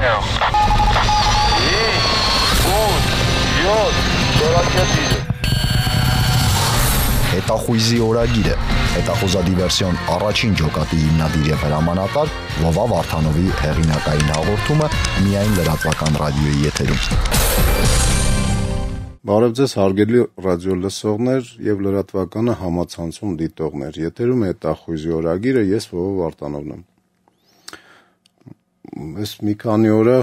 Հետախույզի օրագիրը հետախոզադիվերսիոն առաջին ջոկատի հիմնադիր եւ հրամանատար Լովա Վարդանովի հեղինակային հաղորդումը միայն լրատվական ռադիոյի եթերում։ Բարև ձեզ հարգելի ռադիո լսողներ եւ լրատվականը համացանցում դիտողներ։ Եթերում է տախույզի օրագիրը, ես Վովո Վարտանովն եմ այս մի քանի օրը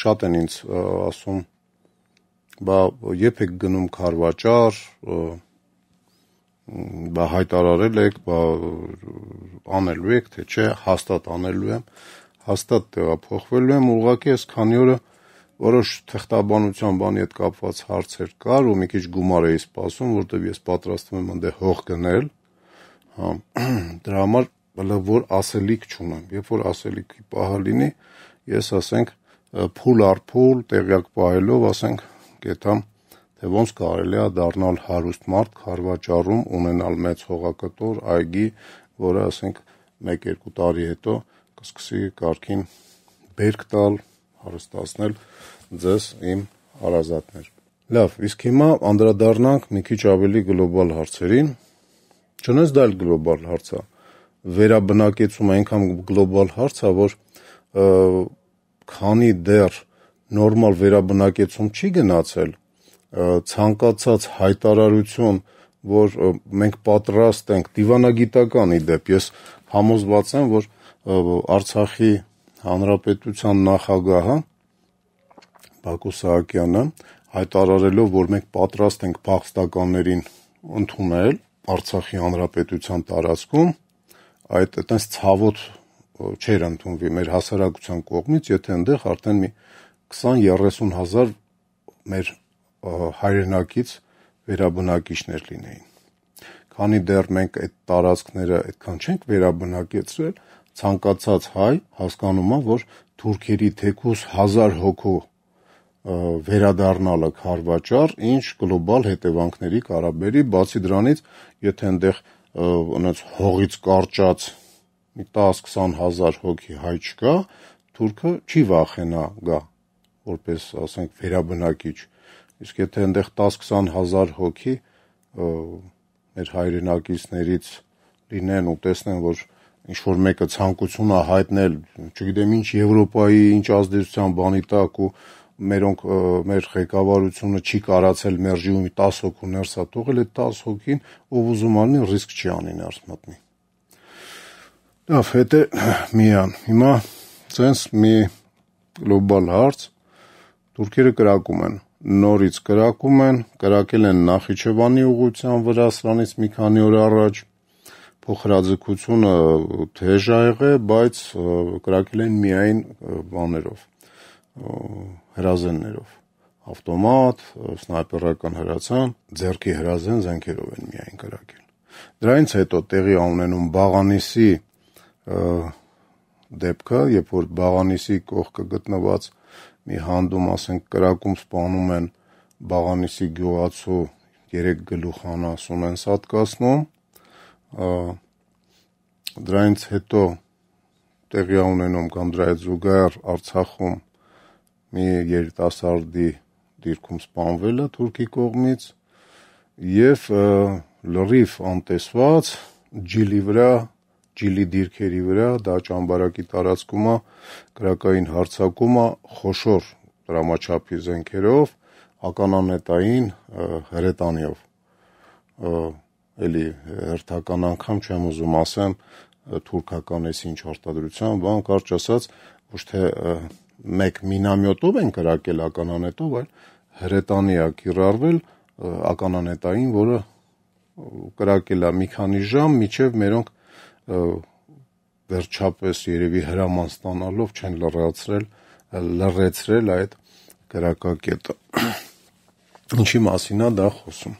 շատ են ինձ ասում բա երբ եք գնում քարվաճար բա հայտարարել եք բա անելու եք թե չէ հաստատ անելու եմ հաստատ տեղափոխվելու եմ ուղղակի այս քանի օրը որոշ թղթաբանության բանի հետ կապված հարցեր կար ու մի քիչ գումար էի սպասում, որտեվ ես պատրաստվում եմ այնտեղ հող գնել։ Հա, դրա համար բլա որ ասելիք չունեմ, երբ որ ասելիքի պահը լինի, ես ասենք փուլ առ փուլ տեղյակ պահելով ասենք կետամ թե ոնց կարելի է դառնալ հարուստ մարդ, քարվաճառում ունենալ մեծ հողակտոր, այգի, որը ասենք 1-2 տարի հետո կսկսի կարքին բերք տալ, հարստացնել ձեզ իմ հարազատներ։ Լավ, իսկ հիմա անդրադառնանք մի քիչ ավելի գլոբալ հարցերին։ Չնայած դա էլ գլոբալ հարց է, հարցա, վերաբնակեցում այնքան գլոբալ հարց է, որ քանի դեռ նորմալ վերաբնակեցում չի գնացել, ցանկացած հայտարարություն, որ մենք պատրաստ ենք դիվանագիտական իդեպ, ես համոզված եմ, որ Արցախի հանրապետության նախագահը Բակո Սահակյանը հայտարարելով, որ մենք պատրաստ ենք փախստականներին ընդունել Արցախի հանրապետության տարածքում, այդ այտենց ցավոտ չէր ընդունվի մեր հասարակության կողմից, եթե այնտեղ արդեն մի 20-30 հազար մեր հայրենակից վերաբնակիչներ լինեին։ Քանի դեռ մենք այդ տարածքները այդքան չենք վերաբնակեցրել, ցանկացած հայ հասկանում է, որ թուրքերի թեկուս 1000 հոգու վերադառնալը քարվաճառ, ինչ գլոբալ հետևանքների կարաբերի, բացի դրանից, եթե այնտեղ այնց հողից կարճած մի 10-20 հազար հոգի հայ չկա, թուրքը չի վախենա գա, որպես ասենք վերաբնակիչ։ Իսկ եթե այնտեղ 10-20 հազար հոգի մեր հայրենակիցներից լինեն ու տեսնեն, որ ինչ որ մեկը ցանկություն է հայտնել, չգիտեմ ինչ Եվրոպայի ինչ ազդեցության բանի տակ ու մերոնք մեր ղեկավարությունը չի կարացել մերժիում 10 հոգու ներսա թողել այդ 10 հոգին ով ուզում անի ռիսկ չի անի ներս մտնի լավ հետե միան հիմա ցենց մի գլոբալ հարց турքերը կրակում են նորից կրակում են կրակել են նախիջևանի ուղղության վրա սրանից մի քանի օր առաջ փոխհրաձգությունը թեժ ա եղել բայց կրակել են միայն բաներով հրազեններով ավտոմատ, սնայպերական հրացան, ձերքի հրազեն զենքերով են միայն կրակել։ Դրանից հետո տեղի ունենում Բաղանիսի դեպքը, երբ որ Բաղանիսի կողքը գտնված մի հանդում, ասենք, կրակում սպանում են Բաղանիսի գյուղացու երեք գլուխանասում են սատկացնում։ Դրանից հետո տեղի ունենում կամ դրայց զուգահեռ Արցախում մի երիտասարդի դիրքում սպանվել է Թուրքի կողմից եւ լրիվ անտեսված ջիլի վրա ջիլի դիրքերի վրա դա ճամբարակի տարածքում է քրակային հարցակումը խոշոր դրամաչափի զենքերով ականանետային հրետանիով էլի հերթական անգամ չեմ ուզում ասեմ թուրքական էս ինչ արտադրության բան կարճ ասած ոչ թե մեկ մինամյոտով են կրակել ականանետով, այլ հրետանի է կիրառվել ականանետային, որը կրակել է մի քանի ժամ, միջև մերոնք վերջապես երևի հրաման ստանալով չեն լրացրել, լրացրել այդ կրակակետը։ Ինչի մասին է դա խոսում։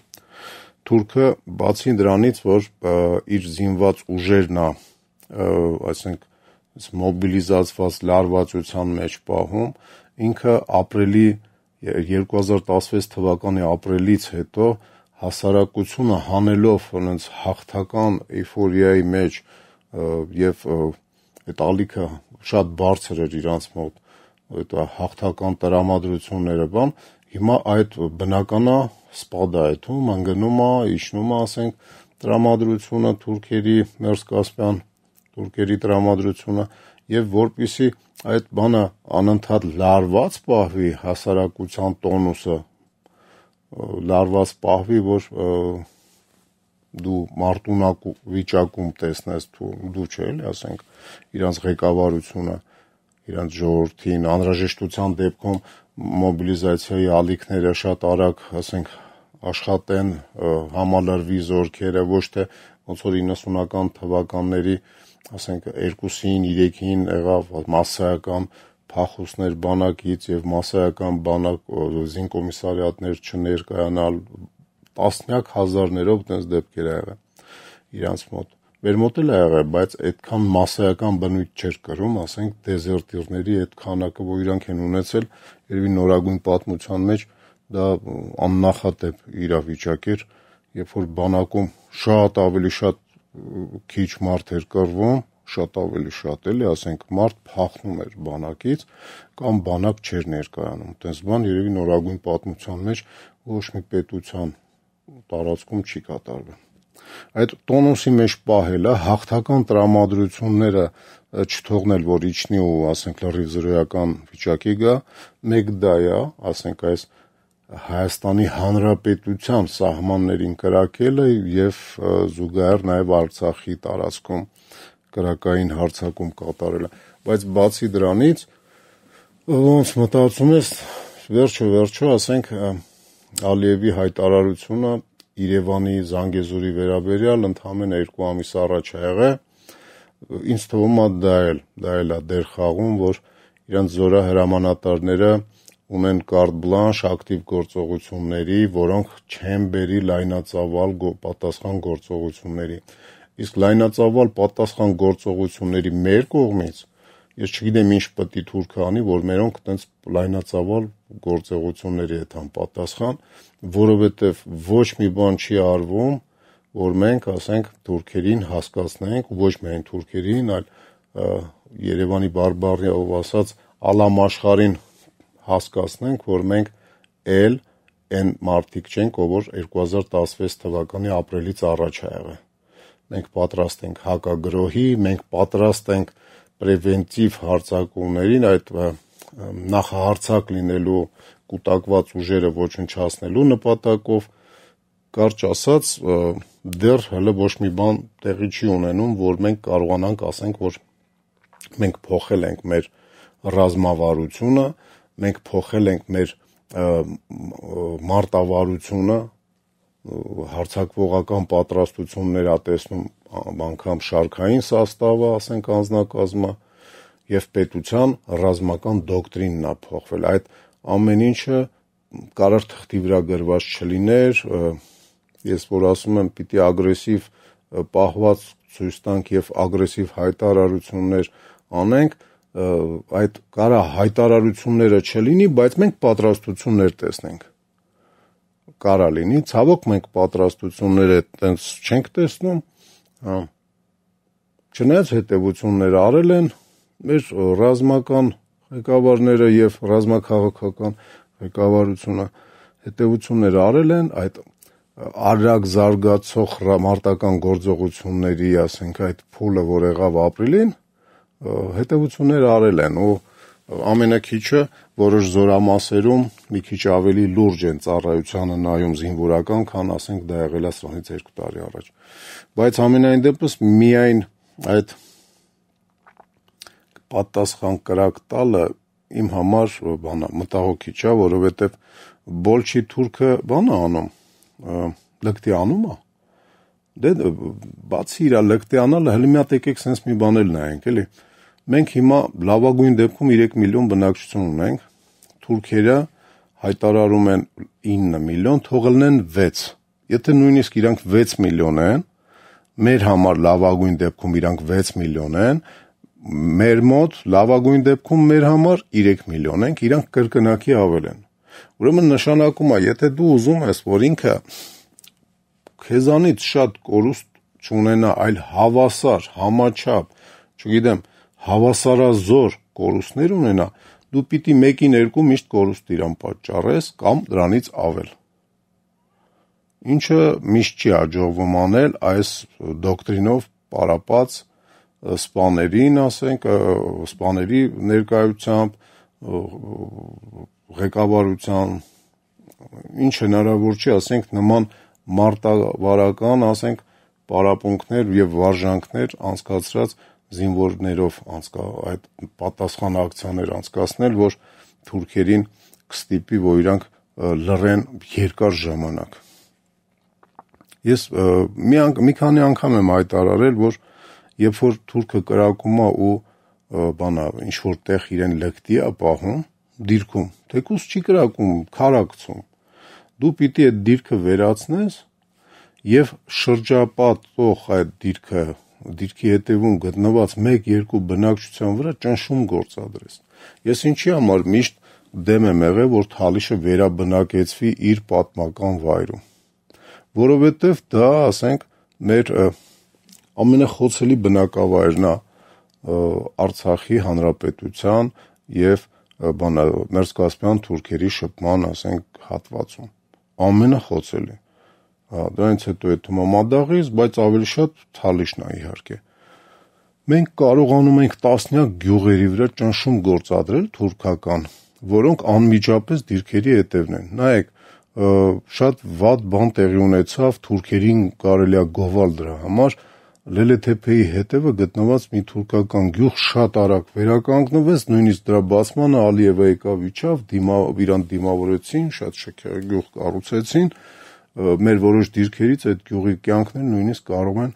Թուրքը բացի դրանից, որ իր զինված ուժերն է, այսինքն մոբիլիզացված լարվածության մեջ պահում, ինքը ապրելի 2016 թվականի ապրիլից հետո հասարակությունը հանելով այնց հաղթական էйֆորիայի մեջ եւ այդ ալիքը շատ բարձր էր իրանց մոտ այդ հաղթական տրամադրությունները բան հիմա այդ բնականա սպադա այդում անգնում է իջնում է ասենք տրամադրությունը թուրքերի մերսկասպյան турկերի տրամադրությունը եւ որpիսի այդ բանը անընդհատ լարված պահվի հասարակության տոնուսը լարված պահվի որ դու մարտունակ վիճակում տեսնես դու դու չէ՞ էլի ասենք իրանց ղեկավարությունը իրանց ժողովրդին անհրաժեշտության դեպքում մոբիլիզացիայի ալիքները շատ արագ ասենք աշխատեն համալրվի զորքերը ոչ թե դե ոնց որ 90-ական թվականների, ասենք 2-ին, 3-ին եղավ massայական փախուստներ բանակից եւ massայական բանակ զինկոմիսարիատներ չներկայանալ տասնյակ հազարներով այդպես դեպքեր ա եղել իրանց մոտ մեր մոտ էլ ա եղել, բայց այդքան massայական բնույթ չէր կրում, ասենք դեզերտիրների այդ քանակը, որ իրանք են ունեցել, երևի նորագույն պատմության մեջ դա աննախադեպ իրավիճակ էր, երբ որ բանակում շատ ավելի շատ քիչ մարդ էր կռվում, շատ ավելի շատ էլի, ասենք մարդ փախնում էր բանակից կամ բանակ չէր ներկայանում։ Տենց բան երևի նորագույն պատմության մեջ ոչ մի պետության տարածքում չի կատարվել։ Այդ տոնուսի մեջ պահելը հաղթական տրամադրությունները չթողնել, որ իջնի ու ասենք լրիվ զրոյական վիճակի գա, մեկ դա է, ասենք այս այս Հայաստանի Հանրապետության սահմաններին կրակելը եւ զուգահեռ նաեւ Արցախի տարածքում կրակային հարցակում կատարելը, բայց բացի դրանից ոնց մտածում ես վերջը վերջը ասենք Ալիևի հայտարարությունը Երևանի Զանգեզուրի վերաբերյալ ընդամենը 2 ամիս առաջ ա եղել ինձ թվում է դա էլ դա էլ է դեր խաղում որ իրանց զորահրամանատարները հրամանատարները ունեն կարտ բլանշ ակտիվ գործողությունների, որոնք չեն բերի լայնածավալ պատասխան գործողությունների։ Իսկ լայնածավալ պատասխան գործողությունների մեր կողմից ես չգիտեմ ինչ պետք է Թուրքը անի, որ մերոնք այտենց լայնածավալ գործողությունների հետ հան պատասխան, որովհետև ոչ մի բան չի արվում, որ մենք ասենք թուրքերին հասկացնենք, ոչ միայն թուրքերին, այլ Երևանի բարբարիա ով ասած ալամաշխարին հասկացնենք, որ մենք էլ այն մարտիկ չենք, ով 2016 թվականի ապրիլից առաջ ա եղել։ Մենք պատրաստ ենք հակագրոհի, մենք պատրաստ ենք պրևենտիվ հարցակումներին, այդ նախահարցակ լինելու կուտակված ուժերը ոչնչացնելու նպատակով կարճ ասած դեռ հələ ոչ մի բան տեղի չի ունենում, որ մենք կարողանանք ասենք, որ մենք փոխել ենք մեր ռազմավարությունը, մենք փոխել ենք մեր մարտավարությունը հարցակվողական պատրաստություններ ա տեսնում անգամ շարքային սաստավը, ասենք անձնակազմը եւ պետության ռազմական դոկտրինն ա փոխվել։ Այդ ամեն ինչը կարող թղթի վրա գրված չլիներ, ես որ ասում եմ, պիտի ագրեսիվ պահված ցույց տանք եւ ագրեսիվ հայտարարություններ անենք, այդ կարա հայտարարությունները չլինի, բայց մենք պատրաստություններ տեսնենք։ Կարա լինի, ցավոք մենք պատրաստությունները այտենց չենք տեսնում։ Հա։ Չնայած հետևություններ արել են մեր ռազմական ղեկավարները եւ ռազմաքաղաքական ղեկավարությունը հետևություններ արել են այդ արագ զարգացող մարտական գործողությունների, ասենք այդ փուլը, որ եղավ ապրիլին, հետևություններ արել են ու ամենակիչը որոշ զորամասերում մի քիչ ավելի լուրջ են ծառայությանը նայում զինվորական, քան ասենք դա եղել է սրանից 2 տարի առաջ։ Բայց ամենայն դեպս միայն այդ պատասխան կրակ տալը իմ համար բանա մտահոգիչ է, որովհետև Բոլչի թուրքը բան է անում, լկտի անում է։ Դե բացի իր լկտի անալը հələ մի հատ եկեք sense մի բանել նայենք, էլի։ Ա Մենք հիմա լավագույն դեպքում 3 միլիոն բնակչություն ունենք։ Թուրքերը հայտարարում են 9 միլիոն, թողնեն 6։ Եթե նույնիսկ իրանք 6 միլիոն են, մեր համար լավագույն դեպքում իրանք 6 միլիոն են, մեր մոտ լավագույն դեպքում մեր համար 3 միլիոն ենք, իրանք կրկնակի ավել են։ Ուրեմն նշանակում է, եթե դու ուզում ես, որ ինքը քեզանից շատ կորուստ չունենա, այլ հավասար, համաչափ, չգիտեմ, հավասարազոր կորուստներ ունենա, դու պիտի 1-2 միշտ կորուստ իրան պատճառես կամ դրանից ավել։ Ինչը միշտ չի հաջողվում անել այս դոկտրինով պարապած սպաներին, ասենք, սպաների ներկայությամբ ղեկավարության ինչ հնարավոր չի, ասենք, նման մարտավարական, ասենք, պարապունքներ եւ վարժանքներ անցկացրած զինվորներով անցկա այդ պատասխան ակցիաներ անցկացնել, որ թուրքերին կստիպի, որ իրանք լռեն երկար ժամանակ։ Ես մի անկ, մի քանի անգամ եմ հայտարարել, որ երբ որ թուրքը կրակում է ու բանա ինչ որ տեղ իրեն լկտի է պահում դիրքում, թեկուս «Դե չի կրակում, քարակցում։ Դու պիտի այդ դիրքը վերացնես եւ շրջապատող այդ դիրքը դիրքի հետևում գտնված 1-2 բնակչության վրա ճնշում գործադրես։ Ես ինչի համար միշտ դեմ եմ եղել, որ Թալիշը վերաբնակեցվի իր պատմական վայրում, որովհետև դա, ասենք, մեր ամենախոցելի բնակավայրն է Արցախի հանրապետության եւ բանա Մերսկասպյան թուրքերի շփման, ասենք, հատվածում։ Ամենախոցելի։ Հա, դրանից հետո է թմամադաղից, բայց ավելի շատ թալիշն է իհարկե։ Մենք կարողանում ենք տասնյակ գյուղերի վրա ճնշում գործադրել թուրքական, որոնք անմիջապես դիրքերի հետևն են։ Նայեք, շատ ված բան տեղի ունեցավ թուրքերին կարելի է գովալ դրա համար Լելեթեփեի հետևը գտնված մի թուրքական գյուղ շատ արագ վերականգնվեց նույնիսկ դրա բացմանը Ալիևը եկավ իջավ դիմա իրան դիմավորեցին շատ շքեղ գյուղ կառուցեցին դիմա, մեր որոշ դիրքերից այդ գյուղի կյանքներ նույնիսկ կարող են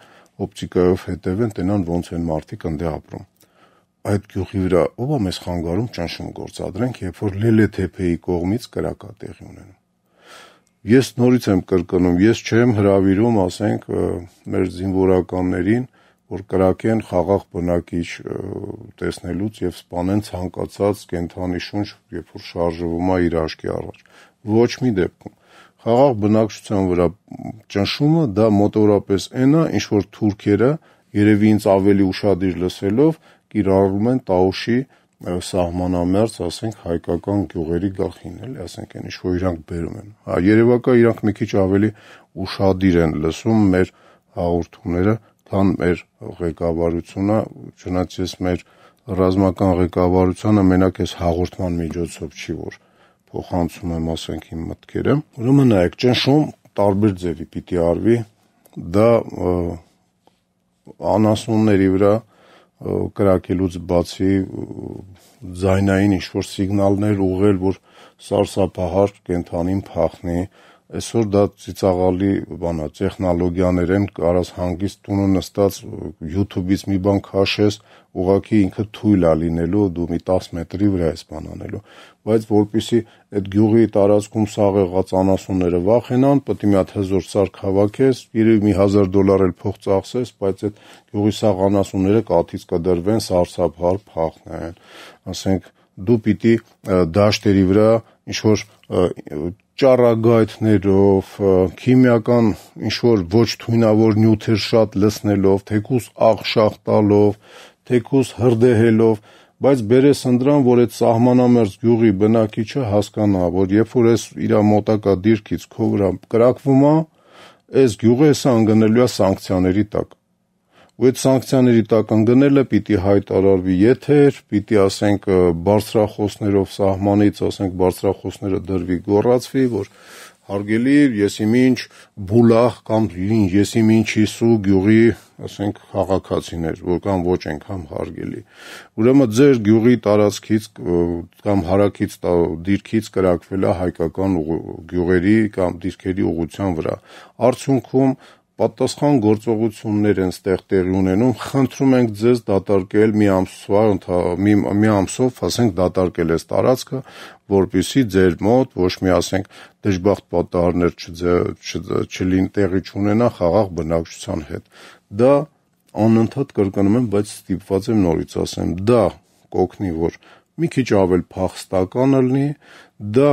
օպտիկայով հետևեն, տենան ոնց են մարդիկ այնտեղ ապրում։ Այդ գյուղի վրա ով է մեզ խանգարում ճնշում գործադրենք, երբ որ Լելե Թեփեի կողմից կրակա տեղի ունենում։ Ես նորից եմ կրկնում, ես չեմ հravirում, ասենք, մեր զինվորականներին, որ կրակեն խաղաղ բնակիչ տեսնելուց եւ սپانեն ցանկացած կենթանի շունչ, երբ որ շարժվում է իր աշկի առաջ։ Ոչ մի դեպքում խաղաղ բնակչության վրա ճնշումը դա մոտորապես այն է, ինչ որ թուրքերը երևի ինձ ավելի ուրախadir լսելով կիրառում են Տաուշի սահմանամերձ, ասենք հայկական գյուղերի գլխին, էլի, ասենք այն ինչ որ իրանք բերում են։ Հա, Երևակա իրանք մի քիչ ավելի ուրախadir են լսում մեր հաղորդումները, քան մեր ղեկավարությունը, չնայած ես մեր ռազմական ղեկավարությունը մենակ այս հաղորդման միջոցով չի որ փոխանցում եմ, ասենք, իմ մտքերը։ Ուրեմն նայեք, ճնշում տարբեր ձևի պիտի արվի։ Դա անասունների վրա կրակելուց բացի ձայնային ինչ որ սիգնալներ ուղղել, որ սարսափահար կենթանին փախնի, այսօր դա ծիծաղալի բան է, տեխնոլոգիաներ են, կարաս հանգիստ տունը նստած YouTube-ից մի բան քաշես, ուղղակի ինքը թույլ է լինելու, դու մի 10 մետրի վրա ես բան անելու, բայց որpիսի այդ գյուղի տարածքում սաղեղած անասունները վախենան, պետք է մի հատ հզոր սարք հավաքես, երևի մի 1000 դոլար էլ փող ծախսես, բայց այդ գյուղի սաղ անասունները կաթից կդրվեն, սարսափար փախնեն, ասենք դու պիտի դաշտերի վրա ինչ որ ճառագայթներով, քիմիական ինչ որ ոչ թույնավոր նյութեր շատ լցնելով, թեկուս աղշախ տալով, թեկուս հրդեհելով, բայց բերես ընդրան, որ այդ սահմանամերձ գյուղի բնակիչը հասկանա, որ երբ որ ես իր մոտակա դիրքից քո վրա կրակվում է, այս գյուղը հեսա ընկնելու է սանկցիաների տակ ու այդ սանկցիաների տակ ընկնելը պիտի հայտարարվի եթեր, պիտի ասենք բարձրախոսներով սահմանից, ասենք բարձրախոսները դրվի գոռացվի, որ հարգելի ես իմինչ բուլահ կամ ես իմինչ իսու գյուղի, ասենք քաղաքացիներ, որ կամ ոչ են կամ հարգելի։ Ուրեմն ձեր գյուղի տարածքից կամ հարակից դիրքից կրակվել է հայկական գյուղերի կամ դիրքերի ուղղության վրա։ Արդյունքում պատասխան գործողություններ են ստեղ տեղի ունենում, խնդրում ենք ձեզ դատարկել մի ամսվա մի, մի ամսով, ասենք դատարկել այս տարածքը, որpիսի ձեր մոտ ոչ մի ասենք դժբախտ պատահարներ չլին տեղի չունենա խաղաղ բնակչության հետ։ Դա անընդհատ կրկնում եմ, բայց ստիպված եմ նորից ասեմ, դա կօգնի, որ մի քիչ ավել փախստականը լինի, դա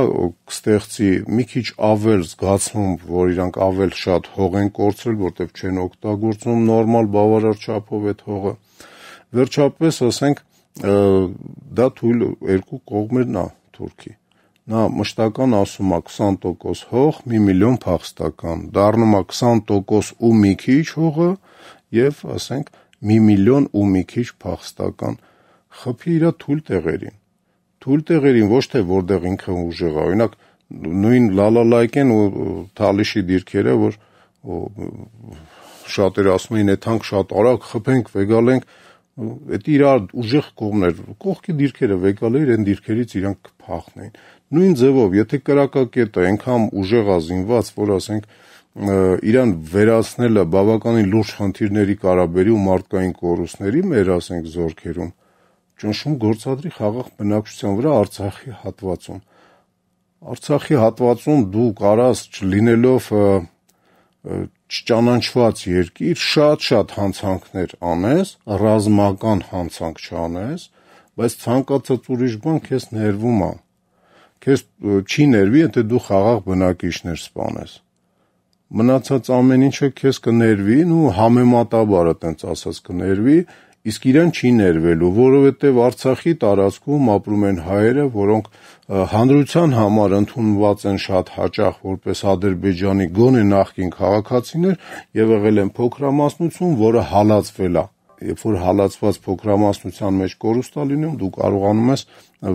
կստեղծի մի քիչ ավել զգացում, որ իրանք ավել շատ հող են կորցրել, որտեվ չեն օգտագործում նորմալ բավարար չափով այդ հողը։ Վերջապես, ասենք, դա թույլ երկու կողմերն է Թուրքի։ Նա մշտական ասում է 20% հող, 1 միլիոն փախստական, դառնում է 20% ու մի քիչ հողը եւ ասենք 1 միլիոն ու մի քիչ փախստական։ Խփի իրա թույլ տեղերին թույլ տեղերին ոչ թե որտեղ ինքը ուժեղ է օրինակ նույն լալալայկեն ու թալիշի դիրքերը որ շատերը ասում էին եթանք շատ արագ խփենք վեգալենք դա իրար ուժեղ կողմներ կողքի դիրքերը վեգալեր են դիրքերից իրանք փախնեին նույն ձևով եթե կրակակետը այնքան ուժեղ ազինված որ ասենք իրան վերացնելը բավականին լուրջ խնդիրների կարաբերի ու մարդկային կորուստների մեր ասենք զորքերում ճնշում գործադրի խաղաղ բնակչության վրա Արցախի հատվածում։ Արցախի հատվածում դու կարաս չլինելով չճանաչված երկիր շատ-շատ հանցանքներ անես, ռազմական հանցանք չանես, բայց ցանկացած ուրիշ բան քեզ ներվում է։ Քեզ չի ներվի, եթե դու խաղաղ բնակիչներ սպանես։ Մնացած ամեն ինչը քեզ կներվի, ու համեմատաբար է տենց ասած կներվի, իսկ իրեն չի ներվելու, որովհետև Արցախի տարածքում ապրում են հայերը, որոնք հանրության համար ընդունված են շատ հաճախ որպես Ադրբեջանի գոնե նախկին քաղաքացիներ եւ եղել են փոքրամասնություն, որը հալածվել է երբ որ հալածված փոքրամասնության մեջ կորուստ է լինում, դու կարողանում ես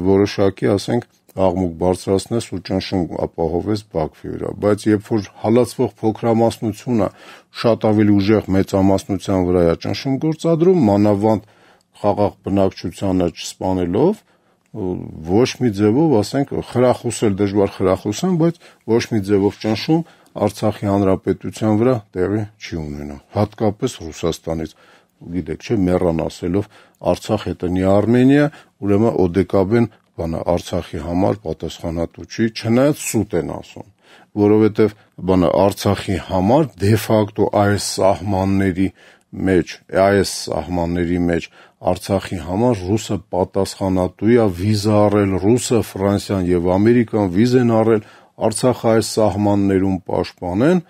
որոշակի, ասենք, աղմուկ բարձրացնես ու ճնշում ապահովես Բաքվի վրա, բայց երբ որ հալածվող փոքրամասնությունը շատ ավելի ուժեղ մեծամասնության վրա է ճնշում գործադրում, մանավանդ խաղաղ բնակչությանը չսպանելով, ոչ մի ձևով, ասենք, խրախուսել դժվար խրախուսան, բայց ոչ մի ձևով ճնշում Արցախի հանրապետության վրա տեղի չի ունենա, հատկապես Ռուսաստանից գիտեք չէ մեռան ասելով Արցախ հետնի Արմենիա, ուրեմն օդեկաբեն բանը Արցախի համար պատասխանատու չի, չնայած սուտ են ասում, որովհետև բանը Արցախի համար դեֆակտո այս սահմանների մեջ, այս սահմանների մեջ Արցախի համար ռուսը պատասխանատու է վիզա առել, ռուսը, Ֆրանսիան եւ Ամերիկան վիզ են առել Արցախը այս սահմաններում պաշտպանեն,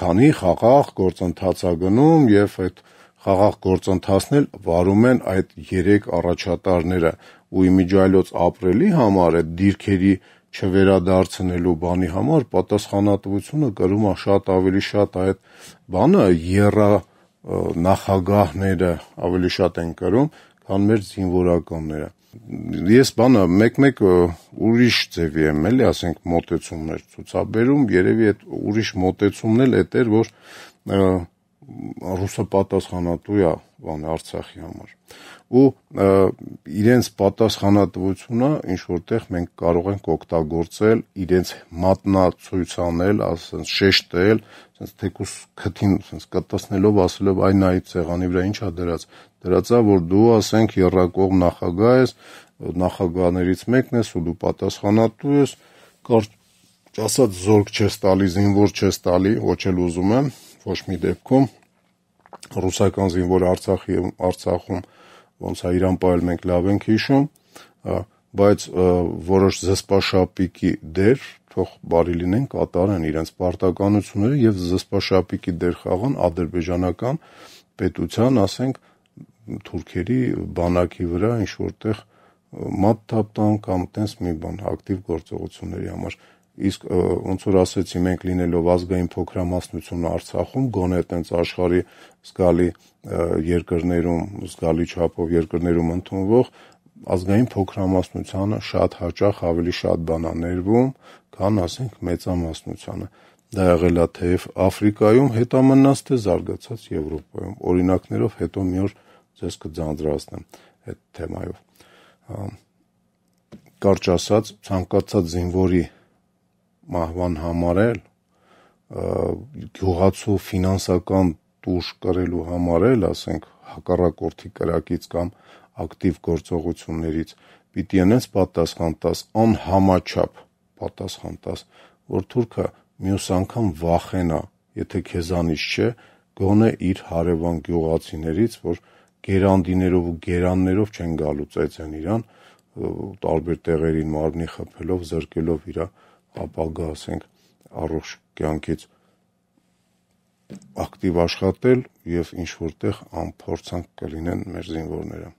քանի խաղաղ գործընթացագնում եւ այդ խաղաղ գործընթացնել վարում են այդ երեք առաջատարները, ու իմիջիալոց ապրելի համար այդ դիրքերի չվերադարձնելու բանի համար պատասխանատվությունը կրում է շատ ավելի շատ այդ բանը երա նախագահները ավելի շատ են կրում, քան մեր զինվորականները։ Ես բանը մեկ-մեկ ուրիշ ձևի եմ էլի, ասենք մոտեցումներ ցուցաբերում, երևի այդ ուրիշ մոտեցումն էլ էդ էր, որ ռուսը պատասխանատու է բան Արցախի համար ու իրենց պատասխանատվությունը ինչ որտեղ մենք կարող ենք օգտագործել իրենց մատնացույցանել, ասենց շեշտել, ասենց թեկուս քթին ասենց կտտեսնելով ասելով այն այդ ցեղանի վրա ինչա դրած։ Դրածա որ դու ասենք երրակող նախագահ ես, նախագահներից մեկն ես ու դու պատասխանատու ես, կարճ ասած զորք չես տալի, զինվոր չես տալի, ոչ էլ ուզում եմ ոչ մի դեպքում ռուսական զինվոր Արցախի Արցախում ոնց է Իրան պայել մենք լավ ենք հիշում, բայց որոշ զսպաշապիկի դեր թող բարի լինեն կատարեն իրենց պարտականությունները եւ զսպաշապիկի դեր խաղան ադրբեջանական պետության, ասենք, թուրքերի բանակի վրա ինչ որտեղ մատ թափ տան կամ տենց մի բան ակտիվ գործողությունների համար։ Ա, իսկ ոնց որ ասեցի մենք լինելով ազգային փոքրամասնություն Արցախում գոնե այտենց աշխարի զգալի երկրներում զգալի չափով երկրներում ընդունվող ազգային փոքրամասնությանը շատ հաճախ ավելի շատ բան աներվում, քան ասենք մեծամասնությանը։ Դա եղել է թեև Աֆրիկայում, հետամնաց թե զարգացած Եվրոպայում։ Օրինակներով հետո մի օր ձեզ կձանձրացնեմ այդ թեմայով։ Կարճ ասած, ցանկացած զինվորի մահվան համարել, գյուղացու ֆինանսական տուժ կրելու համար էլ, ասենք, հակառակորդի կրակից կամ ակտիվ գործողություններից պիտի ենես պատասխան տաս անհամաչափ պատասխան տաս, որ թուրքը մյուս անգամ վախենա, եթե քեզանից չէ, գոնե իր հարևան գյուղացիներից, որ գերանդիներով ու գերաններով չեն գալու ծեծեն իրան տարբեր տեղերին մարմնի խփելով, զրկելով իրա ապագա, ասենք, առողջ կյանքից ակտիվ աշխատել եւ ինչ որտեղ անփորձանք կլինեն մեր զինվորները։